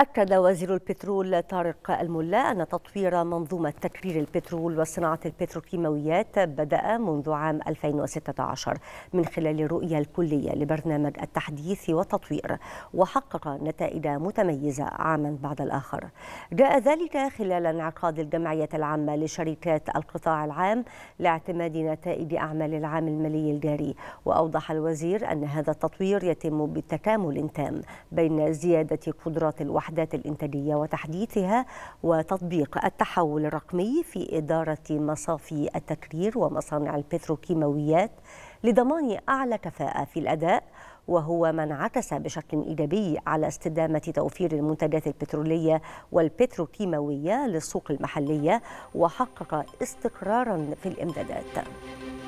أكد وزير البترول طارق الملا أن تطوير منظومة تكرير البترول وصناعة البتروكيماويات بدأ منذ عام 2016 من خلال الرؤية الكلية لبرنامج التحديث والتطوير وحقق نتائج متميزة عاما بعد الآخر جاء ذلك خلال انعقاد الجمعية العامة لشركات القطاع العام لاعتماد نتائج أعمال العام المالي الجاري وأوضح الوزير أن هذا التطوير يتم بتكامل تام بين زيادة قدرات الوحدة الوحدات الإنتاجية وتحديثها وتطبيق التحول الرقمي في إدارة مصافي التكرير ومصانع البتروكيماويات لضمان أعلى كفاءة في الأداء وهو ما انعكس بشكل إيجابي على استدامة توفير المنتجات البترولية والبتروكيماوية للسوق المحلية وحقق استقرارا في الإمدادات